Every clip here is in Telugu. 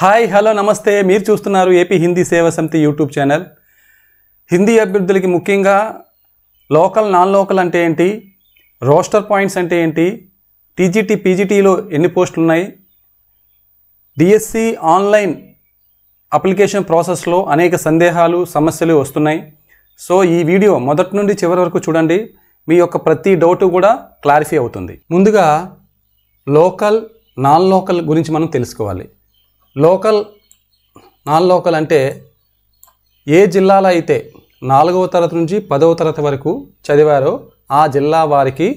హాయ్ హలో నమస్తే మీరు చూస్తున్నారు ఏపీ హిందీ సేవ సమితి యూట్యూబ్ ఛానల్ హిందీ అభ్యర్థులకి ముఖ్యంగా లోకల్ నాన్ లోకల్ అంటే ఏంటి రోస్టర్ పాయింట్స్ అంటే ఏంటి టీజీటీ పీజీటీలో ఎన్ని పోస్టులు ఉన్నాయి డిఎస్సి ఆన్లైన్ అప్లికేషన్ ప్రాసెస్లో అనేక సందేహాలు సమస్యలు వస్తున్నాయి సో ఈ వీడియో మొదటి నుండి చివరి వరకు చూడండి మీ యొక్క ప్రతి డౌట్ కూడా క్లారిఫై అవుతుంది ముందుగా లోకల్ నాన్ లోకల్ గురించి మనం తెలుసుకోవాలి లోకల్ నాన్ లోకల్ అంటే ఏ జిల్లాలో అయితే నాలుగవ తరగతి నుంచి పదవ తరగతి వరకు చదివారో ఆ జిల్లా వారికి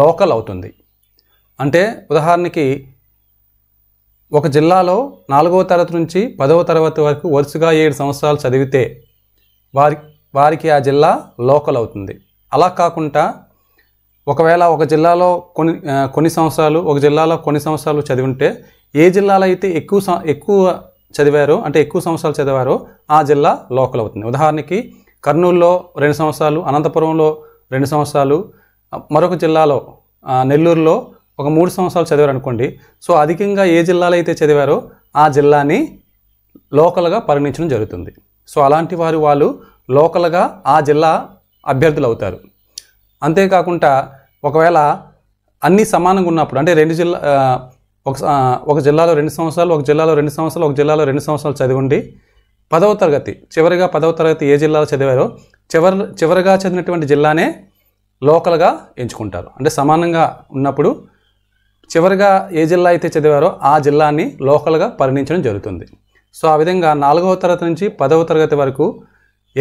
లోకల్ అవుతుంది అంటే ఉదాహరణకి ఒక జిల్లాలో నాలుగవ తరగతి నుంచి పదవ తరగతి వరకు వరుసగా ఏడు సంవత్సరాలు చదివితే వారి వారికి ఆ జిల్లా లోకల్ అవుతుంది అలా కాకుండా ఒకవేళ ఒక జిల్లాలో కొన్ని కొన్ని సంవత్సరాలు ఒక జిల్లాలో కొన్ని సంవత్సరాలు చదివింటే ఏ జిల్లాలో అయితే ఎక్కువ ఎక్కువ చదివారో అంటే ఎక్కువ సంవత్సరాలు చదివారో ఆ జిల్లా లోకల్ అవుతుంది ఉదాహరణకి కర్నూలులో రెండు సంవత్సరాలు అనంతపురంలో రెండు సంవత్సరాలు మరొక జిల్లాలో నెల్లూరులో ఒక మూడు సంవత్సరాలు చదివారు అనుకోండి సో అధికంగా ఏ జిల్లాలో అయితే చదివారో ఆ జిల్లాని లోకల్గా పరిగణించడం జరుగుతుంది సో అలాంటి వారు వాళ్ళు లోకల్గా ఆ జిల్లా అభ్యర్థులు అవుతారు అంతేకాకుండా ఒకవేళ అన్నీ సమానంగా ఉన్నప్పుడు అంటే రెండు జిల్లా ఒక ఒక జిల్లాలో రెండు సంవత్సరాలు ఒక జిల్లాలో రెండు సంవత్సరాలు ఒక జిల్లాలో రెండు సంవత్సరాలు చదివిండి పదవ తరగతి చివరిగా పదవ తరగతి ఏ జిల్లాలో చదివారో చివరి చివరిగా చదివినటువంటి జిల్లానే లోకల్గా ఎంచుకుంటారు అంటే సమానంగా ఉన్నప్పుడు చివరిగా ఏ జిల్లా అయితే చదివారో ఆ జిల్లాని లోకల్గా పరిణించడం జరుగుతుంది సో ఆ విధంగా నాలుగవ తరగతి నుంచి పదవ తరగతి వరకు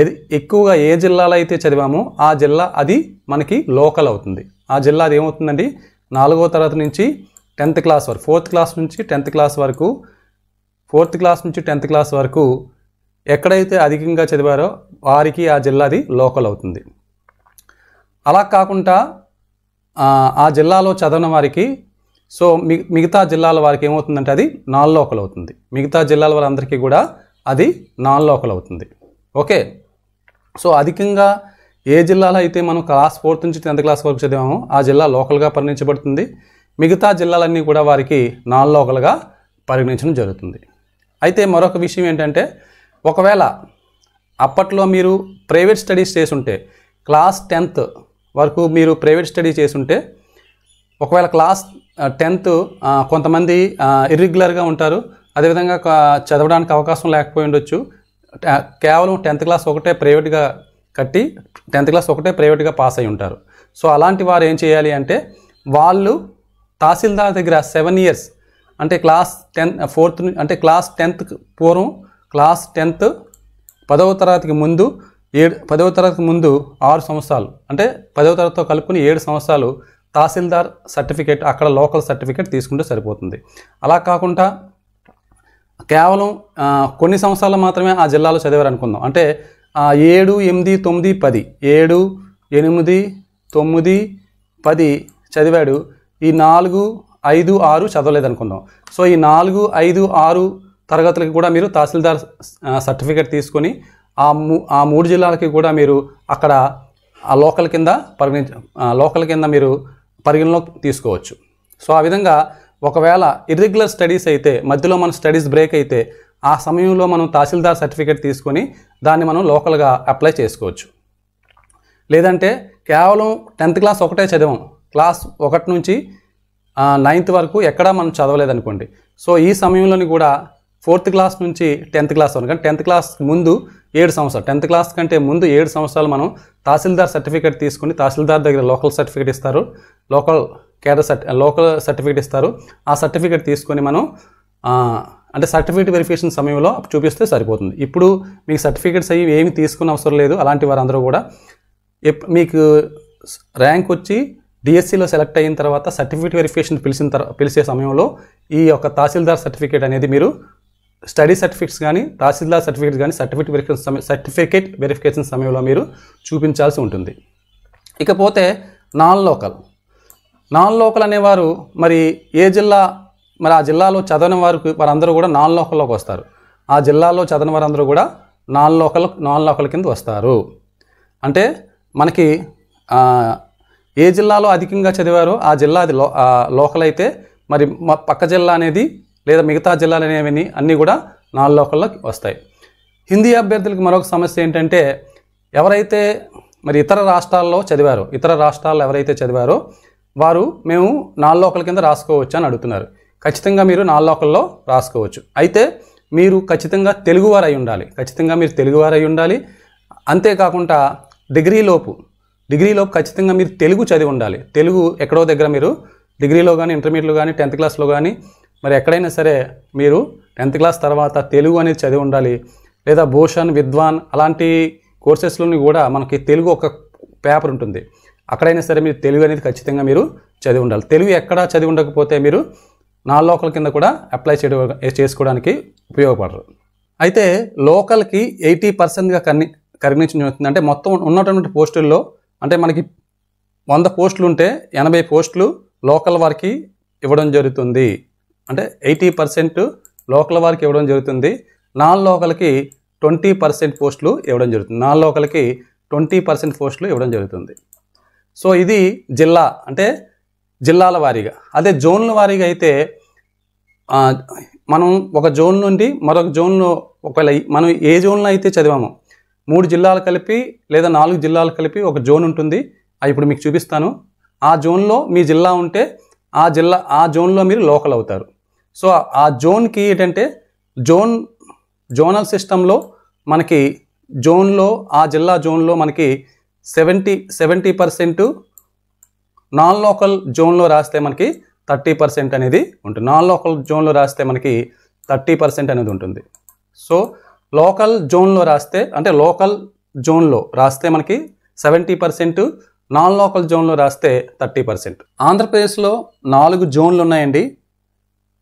ఏది ఎక్కువగా ఏ జిల్లాలో అయితే చదివామో ఆ జిల్లా అది మనకి లోకల్ అవుతుంది ఆ జిల్లా అది ఏమవుతుందండి నాలుగో తరగతి నుంచి టెన్త్ క్లాస్ వరకు ఫోర్త్ క్లాస్ నుంచి టెన్త్ క్లాస్ వరకు ఫోర్త్ క్లాస్ నుంచి టెన్త్ క్లాస్ వరకు ఎక్కడైతే అధికంగా చదివారో వారికి ఆ జిల్లాది లోకల్ అవుతుంది అలా కాకుండా ఆ జిల్లాలో చదవన వారికి సో మిగతా జిల్లాల వారికి ఏమవుతుందంటే అది నాన్ లోకల్ అవుతుంది మిగతా జిల్లాల వారందరికీ కూడా అది నాన్ లోకల్ అవుతుంది ఓకే సో అధికంగా ఏ జిల్లాలో అయితే మనం క్లాస్ ఫోర్త్ నుంచి టెన్త్ క్లాస్ వరకు చదివామో ఆ జిల్లా లోకల్గా పరిగణించబడుతుంది మిగతా జిల్లాలన్నీ కూడా వారికి నాన్ లోకల్గా పరిగణించడం జరుగుతుంది అయితే మరొక విషయం ఏంటంటే ఒకవేళ అప్పట్లో మీరు ప్రైవేట్ స్టడీస్ చేసుంటే క్లాస్ టెన్త్ వరకు మీరు ప్రైవేట్ స్టడీ చేసుంటే ఒకవేళ క్లాస్ టెన్త్ కొంతమంది ఇర్రెగ్యులర్గా ఉంటారు అదేవిధంగా చదవడానికి అవకాశం లేకపోయి ఉండొచ్చు కేవలం టెన్త్ క్లాస్ ఒకటే ప్రైవేట్గా కట్టి టెన్త్ క్లాస్ ఒకటే ప్రైవేట్గా పాస్ అయి ఉంటారు సో అలాంటి వారు ఏం చేయాలి అంటే వాళ్ళు తహసీల్దార్ దగ్గర సెవెన్ ఇయర్స్ అంటే క్లాస్ టెన్త్ ఫోర్త్ అంటే క్లాస్ టెన్త్ పూర్వం క్లాస్ టెన్త్ పదవ తరగతికి ముందు ఏడు పదవ తరగతికి ముందు ఆరు సంవత్సరాలు అంటే పదవ తరగతితో కలుపుకుని ఏడు సంవత్సరాలు తహసీల్దార్ సర్టిఫికేట్ అక్కడ లోకల్ సర్టిఫికేట్ తీసుకుంటే సరిపోతుంది అలా కాకుండా కేవలం కొన్ని సంవత్సరాలు మాత్రమే ఆ జిల్లాలో చదివారు అనుకుందాం అంటే ఏడు ఎనిమిది తొమ్మిది పది ఏడు ఎనిమిది తొమ్మిది పది చదివాడు ఈ నాలుగు ఐదు ఆరు చదవలేదు అనుకుందాం సో ఈ నాలుగు ఐదు ఆరు తరగతులకి కూడా మీరు తహసీల్దార్ సర్టిఫికేట్ తీసుకొని ఆ మూ ఆ మూడు జిల్లాలకి కూడా మీరు అక్కడ ఆ లోకల్ కింద పరిగణించ లోకల్ కింద మీరు పరిగణలోకి తీసుకోవచ్చు సో ఆ విధంగా ఒకవేళ ఇర్రెగ్యులర్ స్టడీస్ అయితే మధ్యలో మన స్టడీస్ బ్రేక్ అయితే ఆ సమయంలో మనం తహసీల్దార్ సర్టిఫికేట్ తీసుకొని దాన్ని మనం లోకల్గా అప్లై చేసుకోవచ్చు లేదంటే కేవలం టెన్త్ క్లాస్ ఒకటే చదివాం క్లాస్ ఒకటి నుంచి నైన్త్ వరకు ఎక్కడా మనం చదవలేదనుకోండి సో ఈ సమయంలోని కూడా ఫోర్త్ క్లాస్ నుంచి టెన్త్ క్లాస్ వరకు కానీ టెన్త్ క్లాస్ ముందు ఏడు సంవత్సరాలు టెన్త్ క్లాస్ కంటే ముందు ఏడు సంవత్సరాలు మనం తహసీల్దార్ సర్టిఫికేట్ తీసుకుని తహసీల్దార్ దగ్గర లోకల్ సర్టిఫికేట్ ఇస్తారు లోకల్ కేడర్ సర్టి లోకల్ సర్టిఫికేట్ ఇస్తారు ఆ సర్టిఫికేట్ తీసుకొని మనం అంటే సర్టిఫికేట్ వెరిఫికేషన్ సమయంలో చూపిస్తే సరిపోతుంది ఇప్పుడు మీకు సర్టిఫికేట్స్ అవి ఏమి తీసుకున్న అవసరం లేదు అలాంటి వారందరూ కూడా మీకు ర్యాంక్ వచ్చి డిఎస్సిలో సెలెక్ట్ అయిన తర్వాత సర్టిఫికేట్ వెరిఫికేషన్ పిలిచిన తర్వాత పిలిచే సమయంలో ఈ యొక్క తహసీల్దార్ సర్టిఫికేట్ అనేది మీరు స్టడీ సర్టిఫికేట్స్ కానీ తహసీల్దార్ సర్టిఫికేట్స్ కానీ సర్టిఫికేట్ వెరిఫికేషన్ సమయం సర్టిఫికేట్ వెరిఫికేషన్ సమయంలో మీరు చూపించాల్సి ఉంటుంది ఇకపోతే నాన్ లోకల్ నాన్ లోకల్ అనేవారు మరి ఏ జిల్లా మరి ఆ జిల్లాలో చదవని వారికి వారందరూ కూడా నాన్ లోకల్లోకి వస్తారు ఆ జిల్లాలో చదవని వారందరూ కూడా నాన్ లోకల్ నాన్ లోకల్ కింద వస్తారు అంటే మనకి ఏ జిల్లాలో అధికంగా చదివారో ఆ జిల్లా అది లోకల్ అయితే మరి మా పక్క జిల్లా అనేది లేదా మిగతా జిల్లాలు అనేవి అన్నీ కూడా నాన్ లోకల్లోకి వస్తాయి హిందీ అభ్యర్థులకు మరొక సమస్య ఏంటంటే ఎవరైతే మరి ఇతర రాష్ట్రాల్లో చదివారో ఇతర రాష్ట్రాల్లో ఎవరైతే చదివారో వారు మేము నాలుగు కింద రాసుకోవచ్చు అని అడుగుతున్నారు ఖచ్చితంగా మీరు నాలుగు రాసుకోవచ్చు అయితే మీరు ఖచ్చితంగా తెలుగువారు అయి ఉండాలి ఖచ్చితంగా మీరు తెలుగువారు అయి ఉండాలి అంతేకాకుండా డిగ్రీలోపు డిగ్రీలోపు ఖచ్చితంగా మీరు తెలుగు చదివి ఉండాలి తెలుగు ఎక్కడో దగ్గర మీరు డిగ్రీలో కానీ ఇంటర్మీడియట్లో కానీ టెన్త్ క్లాస్లో కానీ మరి ఎక్కడైనా సరే మీరు టెన్త్ క్లాస్ తర్వాత తెలుగు అనేది చదివి ఉండాలి లేదా భూషణ్ విద్వాన్ అలాంటి కోర్సెస్లోని కూడా మనకి తెలుగు ఒక పేపర్ ఉంటుంది అక్కడైనా సరే మీరు తెలుగు అనేది ఖచ్చితంగా మీరు చదివి ఉండాలి తెలుగు ఎక్కడ చదివి ఉండకపోతే మీరు నా లోకల్ కింద కూడా అప్లై చేయడం చేసుకోవడానికి ఉపయోగపడరు అయితే లోకల్కి ఎయిటీ పర్సెంట్గా కన్ని జరుగుతుంది అంటే మొత్తం ఉన్నటువంటి పోస్టుల్లో అంటే మనకి వంద పోస్టులు ఉంటే ఎనభై పోస్టులు లోకల్ వారికి ఇవ్వడం జరుగుతుంది అంటే ఎయిటీ పర్సెంట్ లోకల్ వారికి ఇవ్వడం జరుగుతుంది నాన్ లోకల్కి ట్వంటీ పర్సెంట్ పోస్టులు ఇవ్వడం జరుగుతుంది నాన్ లోకల్కి ట్వంటీ పర్సెంట్ పోస్టులు ఇవ్వడం జరుగుతుంది సో ఇది జిల్లా అంటే జిల్లాల వారీగా అదే జోన్ల వారీగా అయితే మనం ఒక జోన్ నుండి మరొక జోన్లో ఒకవేళ మనం ఏ జోన్లో అయితే చదివామో మూడు జిల్లాలు కలిపి లేదా నాలుగు జిల్లాలు కలిపి ఒక జోన్ ఉంటుంది అది ఇప్పుడు మీకు చూపిస్తాను ఆ జోన్లో మీ జిల్లా ఉంటే ఆ జిల్లా ఆ జోన్లో మీరు లోకల్ అవుతారు సో ఆ జోన్కి ఏంటంటే జోన్ జోనల్ సిస్టంలో మనకి జోన్లో ఆ జిల్లా జోన్లో మనకి seventy seventy percent non local జోన్లో రాస్తే మనకి థర్టీ పర్సెంట్ అనేది ఉంటుంది నాన్ లోకల్ జోన్లో రాస్తే మనకి థర్టీ పర్సెంట్ అనేది ఉంటుంది సో లోకల్ జోన్లో రాస్తే అంటే లోకల్ జోన్లో రాస్తే మనకి సెవెంటీ పర్సెంట్ నాన్ లోకల్ జోన్లో రాస్తే థర్టీ పర్సెంట్ ఆంధ్రప్రదేశ్లో నాలుగు జోన్లు ఉన్నాయండి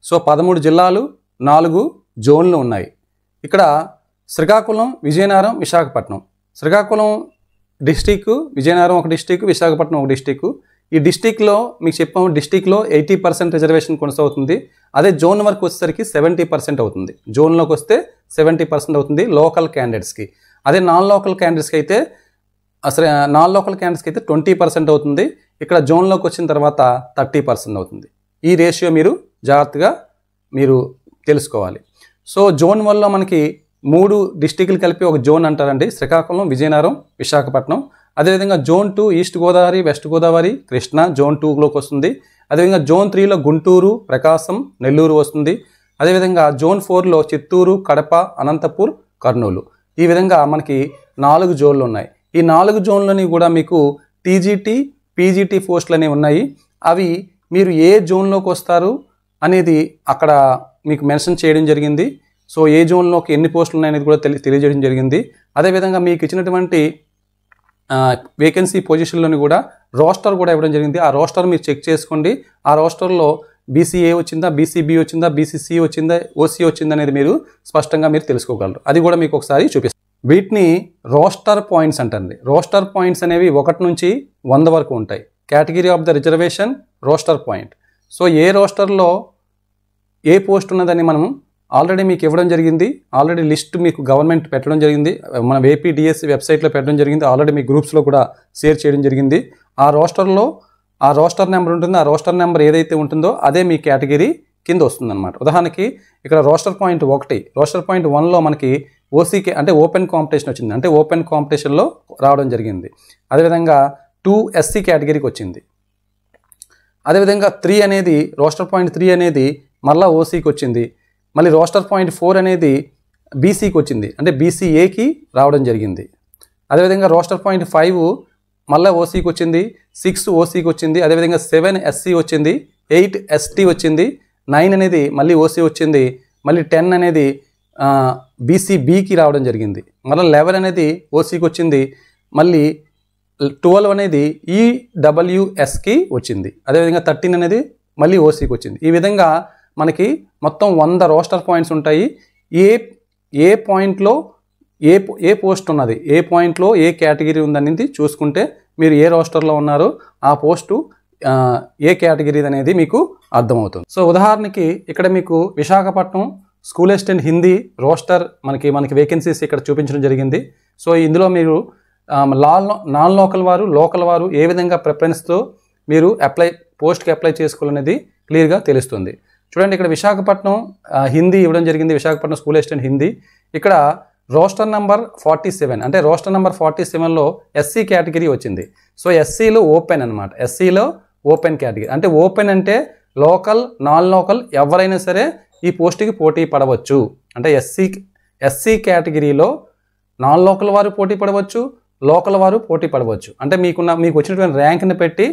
సో పదమూడు జిల్లాలు నాలుగు జోన్లు ఉన్నాయి ఇక్కడ శ్రీకాకుళం విజయనగరం విశాఖపట్నం శ్రీకాకుళం డిస్టిక్ విజయనగరం ఒక డిస్టిక్ విశాఖపట్నం ఒక డిస్టిక్ ఈ డిస్టిక్లో మీకు చెప్పాము డిస్టిక్లో ఎయిటీ పర్సెంట్ రిజర్వేషన్ కొనసాగుతుంది అదే జోన్ వరకు వచ్చేసరికి సెవెంటీ పర్సెంట్ అవుతుంది జోన్లోకి వస్తే సెవెంటీ పర్సెంట్ అవుతుంది లోకల్ క్యాండిడేట్స్కి అదే నాన్ లోకల్ క్యాండిడేట్స్కి అయితే అసలు నాన్ లోకల్ క్యాండిడేట్స్కి అయితే ట్వంటీ పర్సెంట్ అవుతుంది ఇక్కడ జోన్లోకి వచ్చిన తర్వాత థర్టీ పర్సెంట్ అవుతుంది ఈ రేషియో మీరు జాగ్రత్తగా మీరు తెలుసుకోవాలి సో జోన్ వల్ల మనకి మూడు డిస్టిక్లు కలిపి ఒక జోన్ అంటారండి శ్రీకాకుళం విజయనగరం విశాఖపట్నం అదేవిధంగా zone two East Godavari West Godavari Krishna zone టూలోకి వస్తుంది అదేవిధంగా జోన్ త్రీలో గుంటూరు ప్రకాశం నెల్లూరు వస్తుంది అదేవిధంగా జోన్ ఫోర్లో చిత్తూరు కడప అనంతపూర్ కర్నూలు ఈ విధంగా మనకి నాలుగు జోన్లు ఉన్నాయి ఈ నాలుగు జోన్లని కూడా మీకు టీజీటీ పీజీటీ పోస్టులు అనేవి ఉన్నాయి అవి మీరు ఏ జోన్లోకి వస్తారు అనేది అక్కడ మీకు మెన్షన్ చేయడం జరిగింది సో ఏ జోన్లోకి ఎన్ని పోస్టులు ఉన్నాయనేది కూడా తెలి తెలియజేయడం జరిగింది అదేవిధంగా మీకు ఇచ్చినటువంటి వేకెన్సీ పొజిషన్లోని కూడా రోస్టర్ కూడా ఇవ్వడం జరిగింది ఆ రోస్టర్ మీరు చెక్ చేసుకోండి ఆ రోస్టర్లో బీసీఏ వచ్చిందా బీసీబీ వచ్చిందా బీసీసీ వచ్చిందా ఓసీ వచ్చిందా అనేది మీరు స్పష్టంగా మీరు తెలుసుకోగలరు అది కూడా మీకు ఒకసారి చూపిస్తాను వీటిని రోస్టర్ పాయింట్స్ అంటుంది రోస్టర్ పాయింట్స్ అనేవి ఒకటి నుంచి వంద వరకు ఉంటాయి category of the reservation roster point so ఏ రోస్టర్లో ఏ పోస్ట్ ఉన్నదని మనం ఆల్రెడీ మీకు ఇవ్వడం జరిగింది ఆల్రెడీ లిస్ట్ మీకు గవర్నమెంట్ పెట్టడం జరిగింది మన ఏపీడిఎస్ వెబ్సైట్లో పెట్టడం జరిగింది ఆల్రెడీ మీ గ్రూప్స్లో కూడా షేర్ చేయడం జరిగింది ఆ రోస్టర్లో ఆ రోస్టర్ నెంబర్ ఉంటుందో ఆ రోస్టర్ నెంబర్ ఏదైతే ఉంటుందో అదే మీ కేటగిరీ కింద వస్తుందన్నమాట ఉదాహరణకి ఇక్కడ రోస్టర్ పాయింట్ ఒకటి రోస్టర్ పాయింట్ వన్లో మనకి ఓసీకే అంటే ఓపెన్ కాంపిటీషన్ వచ్చింది అంటే ఓపెన్ కాంపిటీషన్లో రావడం జరిగింది అదేవిధంగా టూ ఎస్సీ కేటగిరీకి వచ్చింది అదేవిధంగా త్రీ అనేది రోస్టర్ పాయింట్ త్రీ అనేది మళ్ళా ఓసీకి వచ్చింది మళ్ళీ రోస్టర్ పాయింట్ ఫోర్ అనేది బీసీకి వచ్చింది అంటే బీసీఏకి రావడం జరిగింది అదేవిధంగా రోస్టర్ పాయింట్ ఫైవ్ మళ్ళీ ఓసీకి వచ్చింది సిక్స్ ఓసీకి వచ్చింది అదేవిధంగా సెవెన్ ఎస్సీ వచ్చింది ఎయిట్ ఎస్టీ వచ్చింది నైన్ అనేది మళ్ళీ ఓసీ వచ్చింది మళ్ళీ టెన్ అనేది బీసీబీకి రావడం జరిగింది మళ్ళీ లెవెన్ అనేది ఓసీకి వచ్చింది మళ్ళీ ట్వెల్వ్ అనేది ఈడబ్ల్యూఎస్కి e వచ్చింది అదేవిధంగా థర్టీన్ అనేది మళ్ళీ ఓసీకి వచ్చింది ఈ విధంగా మనకి మొత్తం వంద రోస్టర్ పాయింట్స్ ఉంటాయి ఏ ఏ పాయింట్లో ఏ ఏ పోస్ట్ ఉన్నది ఏ పాయింట్లో ఏ కేటగిరీ ఉందనేది చూసుకుంటే మీరు ఏ రోస్టర్లో ఉన్నారో ఆ పోస్టు ఏ కేటగిరీ అనేది మీకు అర్థమవుతుంది సో ఉదాహరణకి ఇక్కడ మీకు Visakhapatnam school assistant Hindi roster మనకి మనకి వేకెన్సీస్ ఇక్కడ చూపించడం జరిగింది సో ఇందులో మీరు లా నాన్ లోకల్ వారు లోకల్ వారు ఏ విధంగా ప్రిఫరెన్స్తో మీరు అప్లై పోస్ట్కి అప్లై చేసుకోవాలనేది క్లియర్గా తెలుస్తుంది చూడండి ఇక్కడ విశాఖపట్నం హిందీ ఇవ్వడం జరిగింది విశాఖపట్నం స్కూల్ అసిస్టెంట్ హిందీ ఇక్కడ రోస్టర్ నంబర్ ఫార్టీ సెవెన్ అంటే రోస్టర్ నంబర్ ఫార్టీ సెవెన్లో ఎస్సీ కేటగిరీ వచ్చింది సో ఎస్సీలో ఓపెన్ అనమాట ఎస్సీలో ఓపెన్ కేటగిరీ అంటే ఓపెన్ అంటే లోకల్ నాన్ లోకల్ ఎవరైనా సరే ఈ పోస్టుకి పోటీ పడవచ్చు అంటే ఎస్సీ ఎస్సీ కేటగిరీలో నాన్ లోకల్ వారు పోటీ పడవచ్చు లోకల్ వారు పోటీ పడవచ్చు అంటే మీకున్న మీకు వచ్చినటువంటి ర్యాంక్ని పెట్టి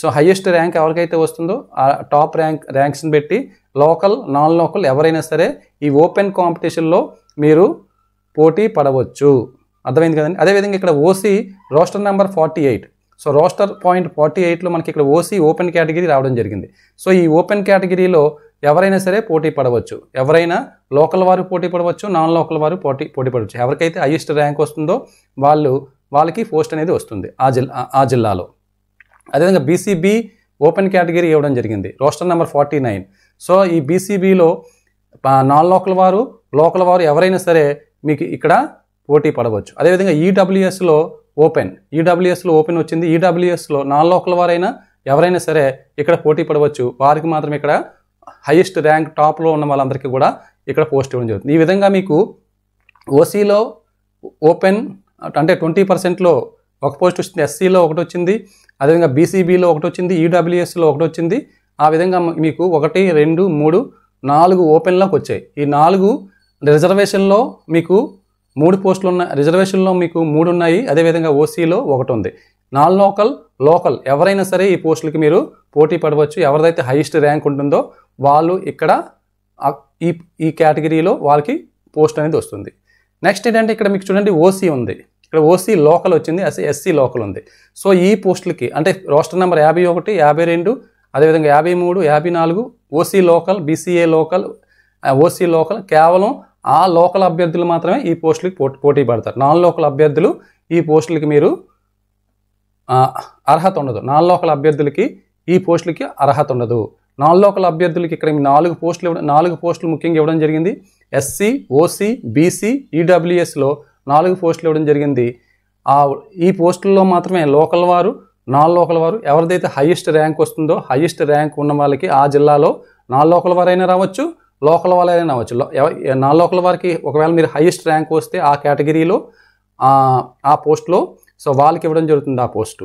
సో హయ్యెస్ట్ ర్యాంక్ ఎవరికైతే వస్తుందో ఆ టాప్ ర్యాంక్ ర్యాంక్స్ని పెట్టి లోకల్ నాన్ లోకల్ ఎవరైనా సరే ఈ ఓపెన్ కాంపిటీషన్లో మీరు పోటీ పడవచ్చు అర్థమైంది కదండి అదేవిధంగా ఇక్కడ OC roster number forty eight so roster point forty ఎయిట్లో మనకి ఇక్కడ ఓసీ ఓపెన్ కేటగిరీ రావడం జరిగింది సో ఈ ఓపెన్ కేటగిరీలో ఎవరైనా సరే పోటీ పడవచ్చు ఎవరైనా లోకల్ వారు పోటీ పడవచ్చు నాన్ లోకల్ వారు పోటీ పోటీ పడవచ్చు ఎవరికైతే హైయెస్ట్ ర్యాంక్ వస్తుందో వాళ్ళు వాళ్ళకి పోస్ట్ అనేది వస్తుంది ఆ జిల్లా ఆ జిల్లాలో అదేవిధంగా బీసీబీ ఓపెన్ కేటగిరీ ఇవ్వడం జరిగింది roster number forty nine so ఈ బీసీబీలో నాన్ లోకల్ వారు లోకల్ వారు ఎవరైనా సరే మీకు ఇక్కడ పోటీ పడవచ్చు అదేవిధంగా ఈడబ్ల్యూఎస్లో e ఓపెన్ ఈడబ్ల్యూఎస్లో e ఓపెన్ వచ్చింది ఈడబ్ల్యూఎస్లో e నాన్ లోకల్ వారైనా ఎవరైనా సరే ఇక్కడ పోటీ పడవచ్చు వారికి మాత్రం ఇక్కడ హైయెస్ట్ ర్యాంక్ టాప్లో ఉన్న వాళ్ళందరికీ కూడా ఇక్కడ పోస్ట్ ఇవ్వడం జరుగుతుంది ఈ విధంగా మీకు ఓసీలో ఓపెన్ అంటే ట్వంటీ పర్సెంట్లో ఒక పోస్ట్ వచ్చింది ఎస్సీలో ఒకటి వచ్చింది అదేవిధంగా బీసీబీలో ఒకటి వచ్చింది ఈడబ్ల్యూఎస్లో ఒకటి వచ్చింది ఆ విధంగా మీకు ఒకటి రెండు మూడు నాలుగు ఓపెన్లోకి వచ్చాయి ఈ నాలుగు రిజర్వేషన్లో మీకు మూడు పోస్టులు ఉన్న రిజర్వేషన్లో మీకు మూడు ఉన్నాయి అదేవిధంగా ఓసీలో ఒకటి ఉంది నాన్ లోకల్ లోకల్ ఎవరైనా సరే ఈ పోస్టులకి మీరు పోటీ పడవచ్చు ఎవరిదైతే హైయెస్ట్ ర్యాంక్ ఉంటుందో వాళ్ళు ఇక్కడ ఈ ఈ కేటగిరీలో వాళ్ళకి పోస్ట్ అనేది వస్తుంది నెక్స్ట్ ఏంటంటే ఇక్కడ మీకు చూడండి ఓసీ ఉంది ఇక్కడ ఓసీ లోకల్ వచ్చింది ఎస్సీ లోకల్ ఉంది సో ఈ పోస్టులకి అంటే రోస్టర్ నెంబర్ యాభై ఒకటి యాభై రెండు అదేవిధంగా యాభై మూడు యాభై నాలుగు OC local BCA local OC local కేవలం ఆ లోకల్ అభ్యర్థులు మాత్రమే ఈ పోస్టులకి పోటీ పడతారు నాన్ లోకల్ అభ్యర్థులు ఈ పోస్టులకి మీరు అర్హత ఉండదు నాన్ లోకల్ అభ్యర్థులకి ఈ పోస్టులకి అర్హత ఉండదు నాన్ లోకల్ అభ్యర్థులకి ఇక్కడ నాలుగు పోస్టులు ఇవ్వడం నాలుగు పోస్టులు ముఖ్యంగా ఇవ్వడం జరిగింది ఎస్సీ ఓసీ బీసీ ఈడబ్ల్యూఎస్లో నాలుగు పోస్టులు ఇవ్వడం జరిగింది ఆ ఈ పోస్టుల్లో మాత్రమే లోకల్ వారు నాన్ లోకల్ వారు ఎవరిదైతే హైయెస్ట్ ర్యాంక్ వస్తుందో హైయెస్ట్ ర్యాంక్ ఉన్న వాళ్ళకి ఆ జిల్లాలో నాన్ లోకల్ వారైనా రావచ్చు లోకల్ వాళ్ళైనా రావచ్చు నాన్ లోకల్ వారికి ఒకవేళ మీరు హైయెస్ట్ ర్యాంక్ వస్తే ఆ కేటగిరీలో ఆ పోస్టులో సో వాళ్ళకి ఇవ్వడం జరుగుతుంది ఆ పోస్టు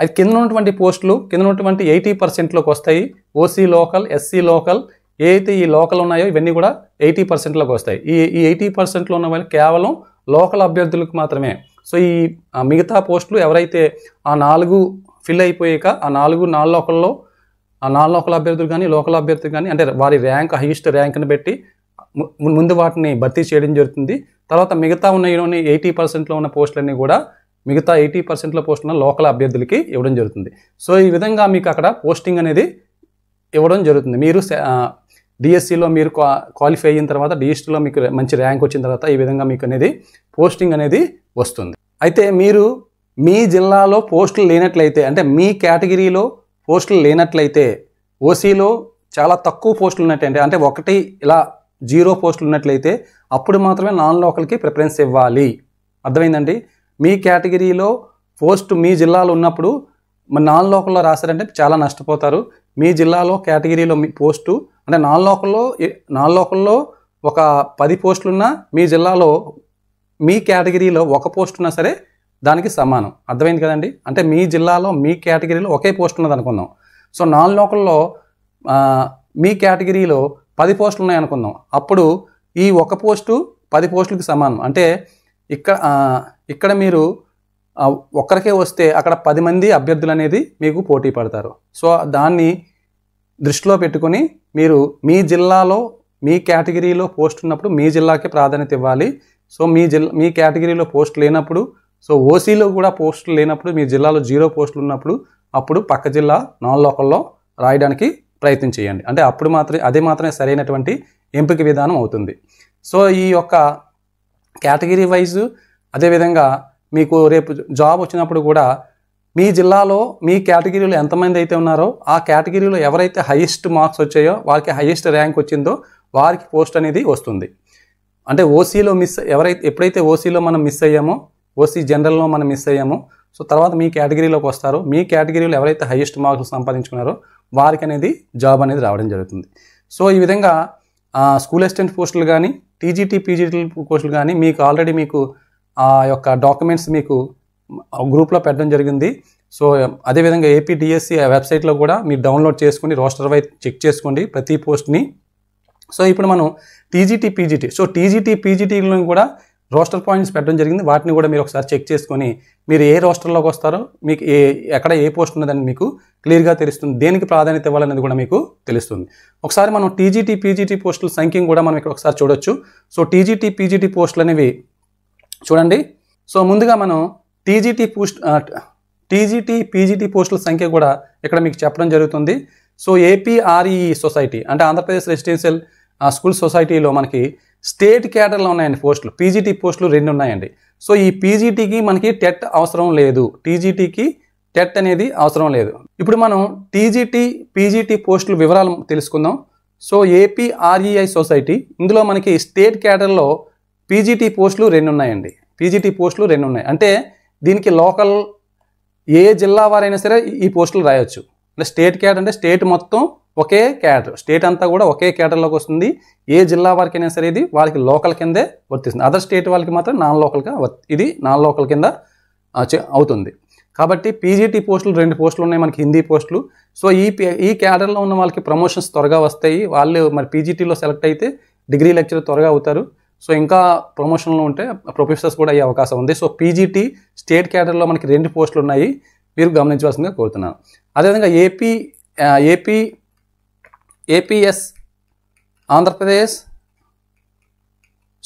అది కింద ఉన్నటువంటి పోస్టులు కింద ఉన్నటువంటి ఎయిటీ పర్సెంట్లోకి వస్తాయి ఓసీ లోకల్ ఎస్సీ లోకల్ ఏదైతే ఈ లోకల్ ఉన్నాయో ఇవన్నీ కూడా ఎయిటీ పర్సెంట్లోకి వస్తాయి ఈ ఈ ఎయిటీ పర్సెంట్లో ఉన్న వాళ్ళు కేవలం లోకల్ అభ్యర్థులకు మాత్రమే సో ఈ మిగతా పోస్టులు ఎవరైతే ఆ నాలుగు ఫిల్ అయిపోయాక ఆ నాలుగు నాలుగు లోకల్లో ఆ నాలుగు లోకల్ అభ్యర్థులు కానీ లోకల్ అభ్యర్థులు కానీ అంటే వారి ర్యాంక్ హైయెస్ట్ ర్యాంక్ని పెట్టి ముందు వాటిని భర్తీ చేయడం జరుగుతుంది తర్వాత మిగతా ఉన్న ఎయిటీ పర్సెంట్లో ఉన్న పోస్టులన్నీ కూడా మిగతా ఎయిటీ పర్సెంట్లో పోస్టులను లోకల్ అభ్యర్థులకి ఇవ్వడం జరుగుతుంది సో ఈ విధంగా మీకు అక్కడ పోస్టింగ్ అనేది ఇవ్వడం జరుగుతుంది మీరు డిఎస్సిలో మీరు క్వాలిఫై అయిన తర్వాత డిఎస్టీలో మీకు మంచి ర్యాంక్ వచ్చిన తర్వాత ఈ విధంగా మీకు అనేది పోస్టింగ్ అనేది వస్తుంది అయితే మీరు మీ జిల్లాలో పోస్టులు లేనట్లయితే అంటే మీ కేటగిరీలో పోస్టులు లేనట్లయితే ఓసీలో చాలా తక్కువ పోస్టులు ఉన్నట్టండి అంటే ఒకటి ఇలా జీరో పోస్టులు ఉన్నట్లయితే అప్పుడు మాత్రమే నాన్ లోకల్కి ప్రిఫరెన్స్ ఇవ్వాలి అర్థమైందండి మీ కేటగిరీలో పోస్ట్ మీ జిల్లాలో ఉన్నప్పుడు నాన్ లోకల్లో రాశారంటే చాలా నష్టపోతారు మీ జిల్లాలో కేటగిరీలో మీ పోస్టు అంటే నాన్ లోకల్లో నాన్ లోకల్లో ఒక పది పోస్టులున్నా మీ జిల్లాలో మీ కేటగిరీలో ఒక పోస్ట్ ఉన్నా సరే దానికి సమానం అర్థమైంది కదండి అంటే మీ జిల్లాలో మీ కేటగిరీలో ఒకే పోస్ట్ ఉన్నది అనుకుందాం సో నాన్ లోకల్లో మీ కేటగిరీలో పది పోస్టులు ఉన్నాయనుకుందాం అప్పుడు ఈ ఒక పోస్టు పది పోస్టులకు సమానం అంటే ఇక్కడ ఇక్కడ మీరు ఒక్కరికే వస్తే అక్కడ పది మంది అభ్యర్థులు అనేది మీకు పోటీ పడతారు సో దాన్ని దృష్టిలో పెట్టుకొని మీరు మీ జిల్లాలో మీ కేటగిరీలో పోస్ట్ ఉన్నప్పుడు మీ జిల్లాకే ప్రాధాన్యత ఇవ్వాలి సో మీ జిల్లా మీ కేటగిరీలో పోస్ట్ లేనప్పుడు సో ఓసీలో కూడా పోస్టులు లేనప్పుడు మీ జిల్లాలో జీరో పోస్టులు ఉన్నప్పుడు అప్పుడు పక్క జిల్లా నాన్ లోకల్లో రాయడానికి ప్రయత్నం చేయండి అంటే అప్పుడు మాత్రమే అదే మాత్రమే సరైనటువంటి ఎంపిక విధానం అవుతుంది సో ఈ యొక్క కేటగిరీ వైజ్ అదేవిధంగా మీకు రేపు జాబ్ వచ్చినప్పుడు కూడా మీ జిల్లాలో మీ కేటగిరీలో ఎంతమంది అయితే ఉన్నారో ఆ కేటగిరీలో ఎవరైతే హైయెస్ట్ మార్క్స్ వచ్చాయో వారికి హైయెస్ట్ ర్యాంక్ వచ్చిందో వారికి పోస్ట్ అనేది వస్తుంది అంటే ఓసీలో మిస్ ఎవరైతే ఎప్పుడైతే ఓసీలో మనం మిస్ అయ్యామో ఓసీ జనరల్లో మనం మిస్ అయ్యామో సో తర్వాత మీ కేటగిరీలోకి వస్తారు మీ కేటగిరీలో ఎవరైతే హైయెస్ట్ మార్క్స్ సంపాదించుకున్నారో వారికి అనేది జాబ్ అనేది రావడం జరుగుతుంది సో ఈ విధంగా స్కూల్ అసిస్టెంట్ పోస్టులు కానీ టీజీటీ పీజీటీ పోస్టులు కానీ మీకు ఆల్రెడీ మీకు ఆ యొక్క డాక్యుమెంట్స్ మీకు గ్రూప్లో పెట్టడం జరిగింది సో అదేవిధంగా ఏపీడిఎస్సి ఆ వెబ్సైట్లో కూడా మీరు డౌన్లోడ్ చేసుకుని రోస్టర్ వైజ్ చెక్ చేసుకోండి ప్రతి పోస్ట్ని సో ఇప్పుడు మనం టీజీటీ పీజీటీ సో టీజీటీ పీజీటీలను కూడా రోస్టర్ పాయింట్స్ పెట్టడం జరిగింది వాటిని కూడా మీరు ఒకసారి చెక్ చేసుకొని మీరు ఏ రోస్టర్లోకి వస్తారో మీకు ఏ ఎక్కడ ఏ పోస్ట్ ఉన్నదని మీకు క్లియర్గా తెలుస్తుంది దేనికి ప్రాధాన్యత ఇవ్వాలనేది కూడా మీకు తెలుస్తుంది ఒకసారి మనం టీజీటీ పీజీటీ పోస్టుల సంఖ్యను కూడా మనం ఇక్కడ ఒకసారి చూడొచ్చు సో టీజీటీ పీజీటీ పోస్టులు అనేవి చూడండి సో ముందుగా మనం టీజీటీ పోస్ట్ టీజీటీ పీజీటీ పోస్టుల సంఖ్య కూడా ఇక్కడ మీకు చెప్పడం జరుగుతుంది so APRE society e e అంటే ఆంధ్రప్రదేశ్ రెసిడెన్షియల్ స్కూల్ సొసైటీలో మనకి స్టేట్ క్యాటర్లో ఉన్నాయండి పోస్టులు పీజీటీ పోస్టులు రెండు ఉన్నాయండి సో ఈ పీజీటీకి మనకి టెట్ అవసరం లేదు టీజీటీకి టెట్ అనేది అవసరం లేదు ఇప్పుడు మనం టీజీటీ పీజీటీ పోస్టుల వివరాలు తెలుసుకుందాం సో ఏపీఆర్ఈఐ సొసైటీ e ఇందులో మనకి స్టేట్ క్యాటర్లో పీజీటీ పోస్టులు రెండు ఉన్నాయండి పీజీటీ పోస్టులు రెండు ఉన్నాయి అంటే దీనికి లోకల్ ఏ జిల్లా వారైనా సరే ఈ పోస్టులు రాయొచ్చు అంటే స్టేట్ క్యాడర్ అంటే స్టేట్ మొత్తం ఒకే క్యాడర్ స్టేట్ అంతా కూడా ఒకే క్యాడర్లోకి వస్తుంది ఏ జిల్లా వారికైనా సరే ఇది వాళ్ళకి లోకల్ కిందే వర్తిస్తుంది అదర్ స్టేట్ వాళ్ళకి మాత్రం నాన్ లోకల్గా ఇది నాన్ లోకల్ కింద అవుతుంది కాబట్టి పీజీటీ పోస్టులు రెండు పోస్టులు ఉన్నాయి మనకి హిందీ పోస్టులు సో ఈ ఈ క్యాడర్లో ఉన్న వాళ్ళకి ప్రమోషన్స్ త్వరగా వస్తాయి వాళ్ళు మరి పీజీటీలో సెలెక్ట్ అయితే డిగ్రీ లెక్చర్ త్వరగా అవుతారు సో ఇంకా ప్రమోషన్లు ఉంటే ప్రొఫెసర్స్ కూడా అయ్యే అవకాశం ఉంది సో పీజీటీ స్టేట్ క్యాడర్లో మనకి రెండు పోస్టులు ఉన్నాయి మీరు గమనించవలసిందిగా కోరుతున్నాను అదేవిధంగా AP AP APS Andhra Pradesh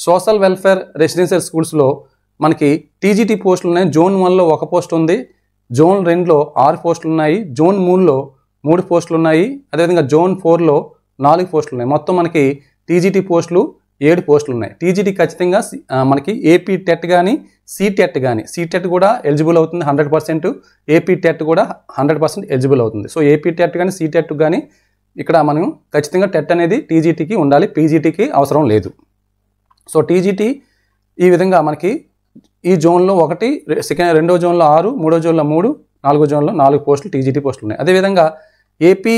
social welfare residential స్కూల్స్లో మనకి టీజీటీ పోస్టులు ఉన్నాయి జోన్ వన్లో ఒక పోస్ట్ ఉంది జోన్ రెండులో ఆరు పోస్టులు ఉన్నాయి జోన్ మూడులో మూడు పోస్టులు ఉన్నాయి అదేవిధంగా జోన్ ఫోర్లో నాలుగు పోస్టులు ఉన్నాయి మొత్తం మనకి టీజీటీ పోస్టులు ఏడు పోస్టులు ఉన్నాయి టీజీటీ ఖచ్చితంగా మనకి ఏపీ టెట్ కానీ సీటెట్ కానీ సీటెట్ కూడా ఎలిజిబుల్ అవుతుంది హండ్రెడ్ పర్సెంట్ ఏపీ టెట్ కూడా హండ్రెడ్ పర్సెంట్ ఎలిజిబుల్ అవుతుంది సో ఏపీ టెట్ కానీ సీటెట్ కానీ ఇక్కడ మనం ఖచ్చితంగా టెట్ అనేది టీజీటీకి ఉండాలి పీజీటీకి అవసరం లేదు సో టీజీటీ ఈ విధంగా మనకి ఈ జోన్లో ఒకటి సెకండ్ రెండో జోన్లో ఆరు మూడో జోన్లో మూడు నాలుగో జోన్లో నాలుగు పోస్టులు టీజీటీ పోస్టులు ఉన్నాయి అదేవిధంగా AP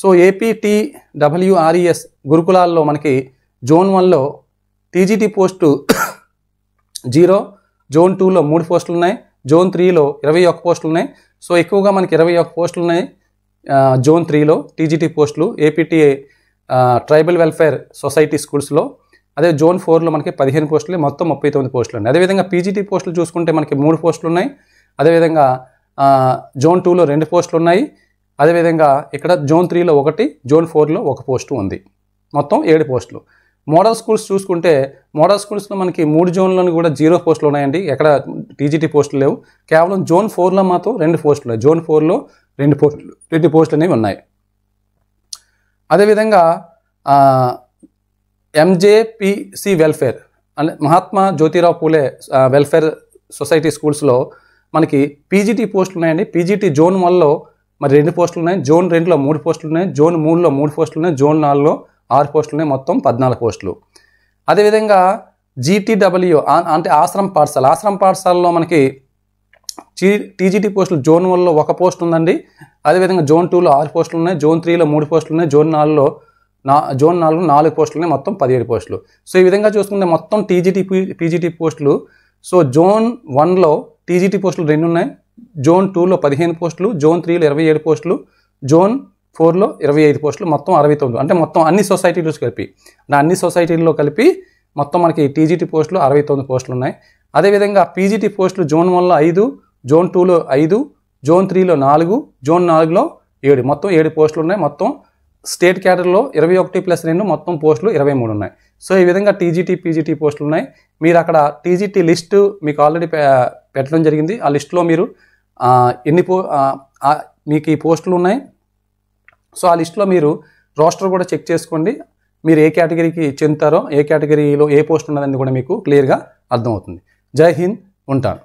so APT WRES e గురుకులాల్లో మనకి జోన్ వన్లో టీజీటీ పోస్టు జీరో జోన్ టూలో మూడు పోస్టులు ఉన్నాయి జోన్ త్రీలో ఇరవై ఒక్క పోస్టులు ఉన్నాయి సో ఎక్కువగా మనకి ఇరవై ఒక్క పోస్టులు ఉన్నాయి జోన్ త్రీలో టీజీటీ పోస్టులు ఏపీటీఏ ట్రైబల్ వెల్ఫేర్ సొసైటీ స్కూల్స్లో అదే జోన్ ఫోర్లో మనకి పదిహేను పోస్టులు మొత్తం ముప్పై తొమ్మిది పోస్టులు ఉన్నాయి అదేవిధంగా పీజీటీ పోస్టులు చూసుకుంటే మనకి మూడు పోస్టులు ఉన్నాయి అదేవిధంగా జోన్ టూలో రెండు పోస్టులు ఉన్నాయి అదేవిధంగా ఇక్కడ జోన్ త్రీలో ఒకటి జోన్ ఫోర్లో ఒక పోస్టు ఉంది మొత్తం ఏడు పోస్టులు మోడల్ స్కూల్స్ చూసుకుంటే మోడల్ స్కూల్స్లో మనకి మూడు జోన్లను కూడా జీరో పోస్టులు ఉన్నాయండి ఎక్కడ టీజీటీ పోస్టులు లేవు కేవలం జోన్ ఫోర్లో మాత్రం రెండు పోస్టులు జోన్ ఫోర్లో రెండు పోస్టులు రెండు పోస్టులు అనేవి ఉన్నాయి అదేవిధంగా ఎంజేపిసి వెల్ఫేర్ అంటే మహాత్మా జ్యోతిరావు పూలే వెల్ఫేర్ సొసైటీ స్కూల్స్లో మనకి పీజీటీ పోస్టులు ఉన్నాయండి పీజీటీ జోన్ వల్ల మరి రెండు పోస్టులు ఉన్నాయి జోన్ రెండులో మూడు పోస్టులు ఉన్నాయి జోన్ మూడులో మూడు పోస్టులు ఉన్నాయి జోన్ నాలుగులో ఆరు పోస్టులు ఉన్నాయి మొత్తం పద్నాలుగు పోస్టులు అదేవిధంగా జీటీడబ్ల్యూ అంటే ఆశ్రమ పాఠశాల ఆశ్రమ పాఠశాలలో మనకి టీ టీజీటీ పోస్టులు జోన్ వన్లో ఒక పోస్ట్ ఉందండి అదేవిధంగా జోన్ టూలో ఆరు పోస్టులు ఉన్నాయి జోన్ త్రీలో మూడు పోస్టులు ఉన్నాయి జోన్ నాలుగులో నా జోన్ నాలుగు నాలుగు పోస్టులు ఉన్నాయి మొత్తం పదిహేడు పోస్టులు సో ఈ విధంగా చూసుకుంటే మొత్తం టీజీటీ పీజీటీ పోస్టులు సో జోన్ వన్లో టీజీటీ పోస్టులు రెండు ఉన్నాయి జోన్ టూలో పదిహేను పోస్టులు జోన్ త్రీలో ఇరవై ఏడు పోస్టులు జోన్ ఫోర్లో ఇరవై ఐదు పోస్టులు మొత్తం అరవై తొమ్మిది అంటే మొత్తం అన్ని సొసైటీలు కలిపి అన్ని సొసైటీల్లో కలిపి మొత్తం మనకి టీజీటీ పోస్టులు అరవై తొమ్మిది పోస్టులు ఉన్నాయి అదేవిధంగా పీజీటీ పోస్టులు జోన్ వన్లో ఐదు జోన్ టూలో ఐదు జోన్ త్రీలో నాలుగు జోన్ నాలుగులో ఏడు మొత్తం ఏడు పోస్టులు ఉన్నాయి మొత్తం స్టేట్ క్యాడర్లో ఇరవై ఒకటి ప్లస్ రెండు మొత్తం పోస్టులు ఇరవై మూడు ఉన్నాయి సో ఈ విధంగా టీజీటీ పీజీటీ పోస్టులు ఉన్నాయి మీరు అక్కడ టీజీటీ లిస్టు మీకు ఆల్రెడీ పెట్టడం జరిగింది ఆ లిస్టులో మీరు ఎన్ని పో మీకు ఈ పోస్టులు ఉన్నాయి సో ఆ లిస్ట్లో మీరు రోస్టర్ కూడా చెక్ చేసుకోండి మీరు ఏ కేటగిరీకి చెందుతారో ఏ కేటగిరీలో ఏ పోస్ట్ ఉన్నదని కూడా మీకు క్లియర్గా అర్థమవుతుంది జై హింద్ ఉంటాను